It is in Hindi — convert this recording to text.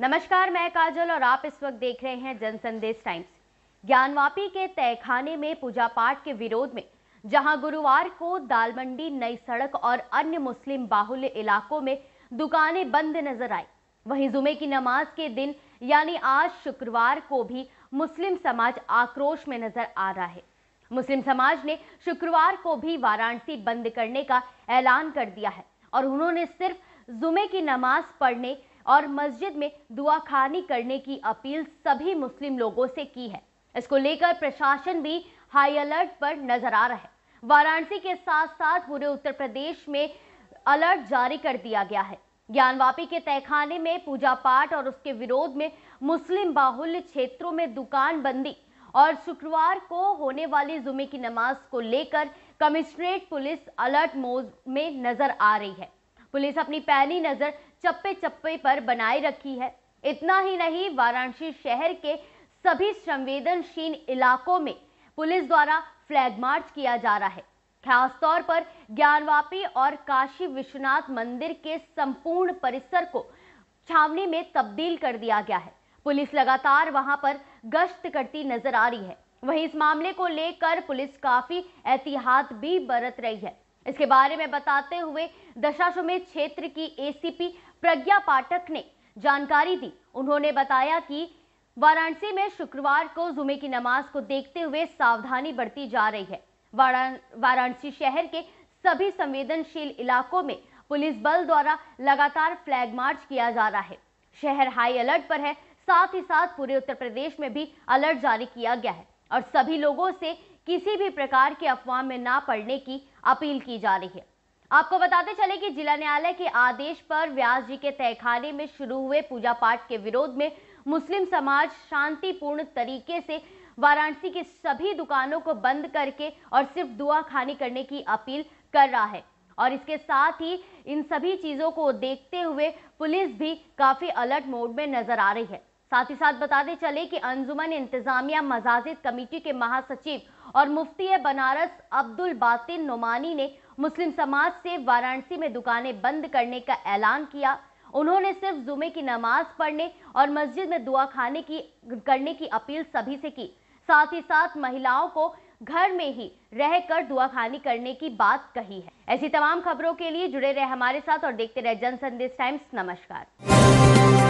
नमस्कार मैं काजल और आप इस वक्त देख रहे हैं जन संदेश टाइम्स ज्ञानवापी के तहखाने में पूजा पाठ के विरोध में जहां गुरुवार को दालमंडी नई सड़क और अन्य मुस्लिम बाहुल्य इलाकों में दुकानें बंद नजर आई वहीं जुमे की नमाज के दिन यानी आज शुक्रवार को भी मुस्लिम समाज आक्रोश में नजर आ रहा है मुस्लिम समाज ने शुक्रवार को भी वाराणसी बंद करने का ऐलान कर दिया है और उन्होंने सिर्फ जुमे की नमाज पढ़ने और मस्जिद में दुआ खानी करने की अपील सभी मुस्लिम लोगों से की है इसको लेकर प्रशासन भी हाई अलर्ट पर नजर आ रहा है वाराणसी के साथ साथ पूरे उत्तर प्रदेश में अलर्ट जारी कर दिया गया है ज्ञानवापी के तहखाने में पूजा पाठ और उसके विरोध में मुस्लिम बाहुल्य क्षेत्रों में दुकान बंदी और शुक्रवार को होने वाली जुमे की नमाज को लेकर कमिश्नरेट पुलिस अलर्ट मोड में नजर आ रही है पुलिस अपनी पहली नजर चप्पे चप्पे पर बनाए रखी है इतना ही नहीं वाराणसी शहर के सभी संवेदनशील इलाकों में पुलिस द्वारा फ्लैग मार्च किया जा रहा है खासतौर पर ज्ञानवापी और काशी विश्वनाथ मंदिर के संपूर्ण परिसर को छावनी में तब्दील कर दिया गया है पुलिस लगातार वहां पर गश्त करती नजर आ रही है वहीं इस मामले को लेकर पुलिस काफी एहतियात भी बरत रही है इसके बारे में बताते हुए दशाश्वमेध क्षेत्र की एसीपी प्रज्ञा पाठक ने जानकारी दी उन्होंने बताया कि वाराणसी में शुक्रवार को जुमे की नमाज को देखते हुए सावधानी बढ़ती जा रही है वाराणसी शहर के सभी संवेदनशील इलाकों में पुलिस बल द्वारा लगातार फ्लैग मार्च किया जा रहा है शहर हाई अलर्ट पर है साथ ही साथ पूरे उत्तर प्रदेश में भी अलर्ट जारी किया गया है और सभी लोगों से किसी भी प्रकार की अफवाह में ना पड़ने की अपील की जा रही है आपको बताते चले कि जिला न्यायालय के आदेश पर व्यास जी के तहखाने में शुरू हुए पूजा पाठ के विरोध में मुस्लिम समाज शांतिपूर्ण तरीके से वाराणसी की सभी दुकानों को बंद करके और सिर्फ दुआ खानी करने की अपील कर रहा है और इसके साथ ही इन सभी चीज़ों को देखते हुए पुलिस भी काफ़ी अलर्ट मोड में नज़र आ रही है साथ ही साथ बताते चले कि अंजुमन इंतजामिया मजाजिद कमेटी के महासचिव और मुफ्ती बनारस अब्दुल बातिन नुमानी ने मुस्लिम समाज से वाराणसी में दुकानें बंद करने का ऐलान किया उन्होंने सिर्फ जुमे की नमाज पढ़ने और मस्जिद में दुआ खाने की करने की अपील सभी से की साथ ही साथ महिलाओं को घर में ही रहकर दुआ खानी करने की बात कही है ऐसी तमाम खबरों के लिए जुड़े रहे हमारे साथ और देखते रहे जन संदेश टाइम्स नमस्कार